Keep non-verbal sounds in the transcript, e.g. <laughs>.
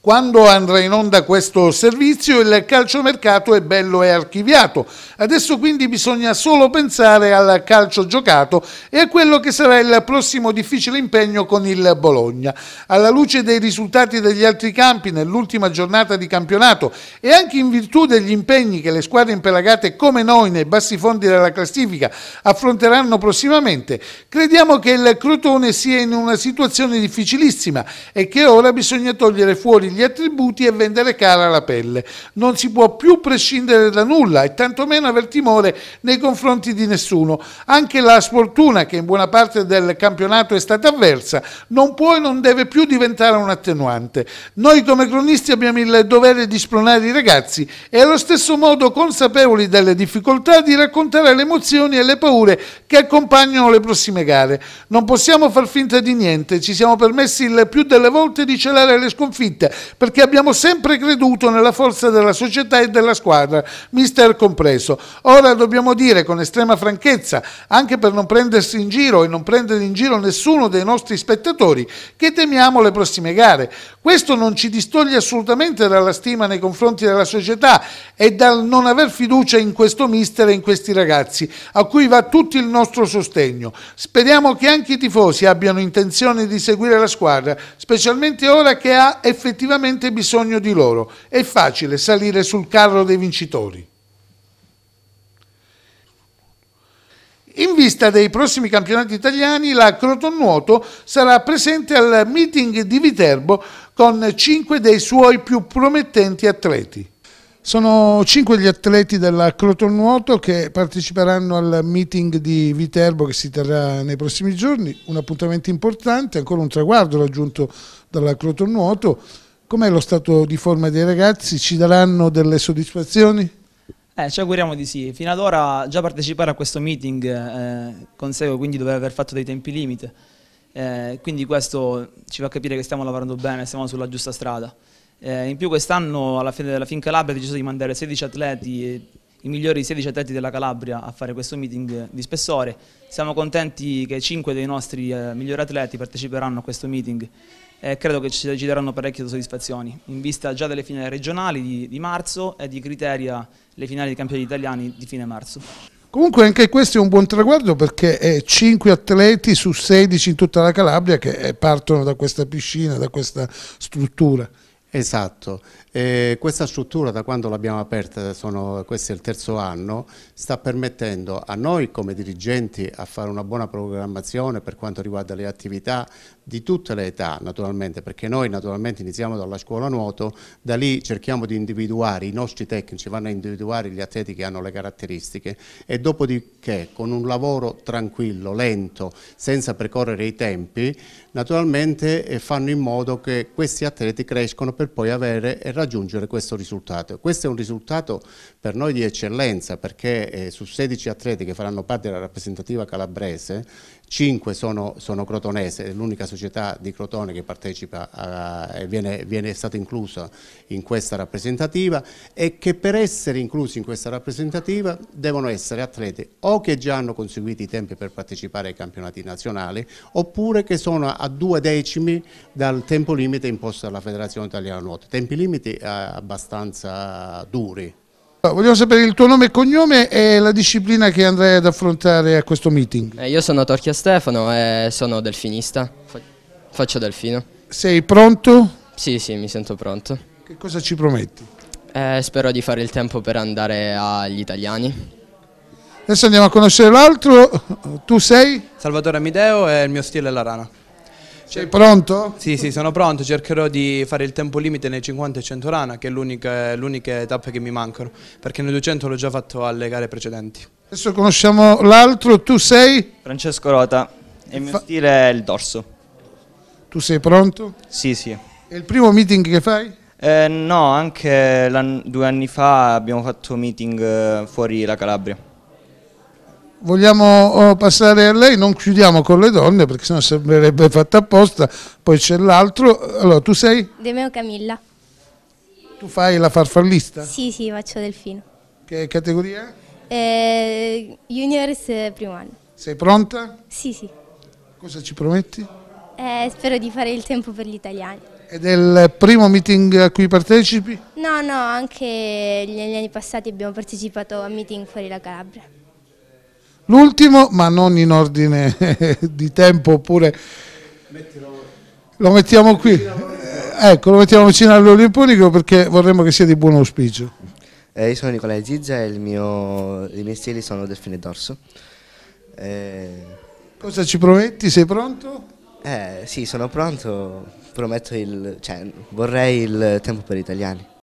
Quando andrà in onda questo servizio il calciomercato è bello e archiviato, adesso quindi bisogna solo pensare al calcio giocato e a quello che sarà il prossimo difficile impegno con il Bologna. Alla luce dei risultati degli altri campi nell'ultima giornata di campionato e anche in virtù degli impegni che le squadre impelagate come noi nei bassi fondi della classifica affronteranno prossimamente, crediamo che il Crotone sia in una situazione difficilissima e che ora bisogna togliere fuori fuori gli attributi e vendere cara la pelle. Non si può più prescindere da nulla e tantomeno aver timore nei confronti di nessuno. Anche la sfortuna che in buona parte del campionato è stata avversa non può e non deve più diventare un attenuante. Noi come cronisti abbiamo il dovere di spronare i ragazzi e allo stesso modo consapevoli delle difficoltà di raccontare le emozioni e le paure che accompagnano le prossime gare. Non possiamo far finta di niente, ci siamo permessi il più delle volte di celare le sconfitte, perché abbiamo sempre creduto nella forza della società e della squadra, mister compreso. Ora dobbiamo dire con estrema franchezza, anche per non prendersi in giro e non prendere in giro nessuno dei nostri spettatori, che temiamo le prossime gare. Questo non ci distoglie assolutamente dalla stima nei confronti della società e dal non aver fiducia in questo mister e in questi ragazzi, a cui va tutto il nostro sostegno. Speriamo che anche i tifosi abbiano intenzione di seguire la squadra, specialmente ora che ha effettivamente effettivamente bisogno di loro. È facile salire sul carro dei vincitori. In vista dei prossimi campionati italiani, la Crotonnuoto sarà presente al meeting di Viterbo con cinque dei suoi più promettenti atleti. Sono cinque gli atleti della Crotonnuoto che parteciperanno al meeting di Viterbo che si terrà nei prossimi giorni, un appuntamento importante, ancora un traguardo raggiunto dalla Crotonnuoto Com'è lo stato di forma dei ragazzi? Ci daranno delle soddisfazioni? Eh, ci auguriamo di sì. Fino ad ora già partecipare a questo meeting eh, consegue quindi dover aver fatto dei tempi limite. Eh, quindi questo ci fa capire che stiamo lavorando bene, stiamo sulla giusta strada. Eh, in più quest'anno alla fine della Fin Calabria ho deciso di mandare 16 atleti, eh, i migliori 16 atleti della Calabria a fare questo meeting di spessore. Siamo contenti che 5 dei nostri eh, migliori atleti parteciperanno a questo meeting eh, credo che ci, ci, daranno parecchie soddisfazioni, in vista già delle finali regionali di, di marzo e di criteria le finali dei campionati italiani di fine marzo. Comunque anche questo è un buon traguardo perché è eh, 5 atleti su 16 in tutta la Calabria che eh, partono da questa piscina, da questa struttura. Esatto, eh, questa struttura da quando l'abbiamo aperta, sono, questo è il terzo anno, sta permettendo a noi come dirigenti a fare una buona programmazione per quanto riguarda le attività di tutte le età naturalmente, perché noi naturalmente iniziamo dalla scuola nuoto, da lì cerchiamo di individuare, i nostri tecnici vanno a individuare gli atleti che hanno le caratteristiche e dopodiché con un lavoro tranquillo, lento, senza percorrere i tempi, naturalmente eh, fanno in modo che questi atleti crescono per poi avere e raggiungere questo risultato. Questo è un risultato per noi di eccellenza perché eh, su 16 atleti che faranno parte della rappresentativa calabrese 5 sono, sono crotonese, è l'unica società di Crotone che partecipa a, e viene, viene stata inclusa in questa rappresentativa e che per essere inclusi in questa rappresentativa devono essere atleti o che già hanno conseguito i tempi per partecipare ai campionati nazionali oppure che sono a due decimi dal tempo limite imposto dalla Federazione Italiana Nuoto, tempi limiti eh, abbastanza duri. Vogliamo sapere il tuo nome e cognome e la disciplina che andrai ad affrontare a questo meeting. Eh, io sono Torchia Stefano e sono delfinista, faccio delfino. Sei pronto? Sì, sì, mi sento pronto. Che cosa ci prometti? Eh, spero di fare il tempo per andare agli italiani. Adesso andiamo a conoscere l'altro, tu sei? Salvatore Amideo e il mio stile è la rana. Sei pronto? Sì, sì, sono pronto. Cercherò di fare il tempo limite nei 50 e 100 rana, che è l'unica, l'unica tappa che mi mancano, perché nei 200 l'ho già fatto alle gare precedenti. Adesso conosciamo l'altro, tu sei? Francesco Rota, e il mio Fa... stile è il dorso. Tu sei pronto? Sì, sì. E il primo meeting che fai? Eh, no, anche due anni fa abbiamo fatto meeting eh, fuori la Calabria vogliamo oh, passare a lei, non chiudiamo con le donne perché sennò sembrerebbe fatta apposta, poi c'è l'altro. Allora, tu sei? Demeo Camilla. Tu fai la farfallista? Sì, sì, faccio delfino. Che categoria? Eh, juniors primo anno. Sei pronta? Sì, sì. Cosa ci prometti? Eh, spero di fare il tempo per gli italiani. Ed è il primo meeting a cui partecipi? No, no, anche negli anni passati abbiamo partecipato a meeting fuori la Calabria. L'ultimo, ma non in ordine <laughs> di tempo, oppure lo mettiamo qui. Eh, ecco, lo mettiamo vicino all'Olimponico perché vorremmo che sia di buon auspicio. Eh, io sono Nicolai Zizza e mio, i miei stili sono Delfine Dorso. Eh... Cosa ci prometti? Sei pronto? Eh, sì, sono pronto. Prometto il, cioè, vorrei il tempo per gli italiani.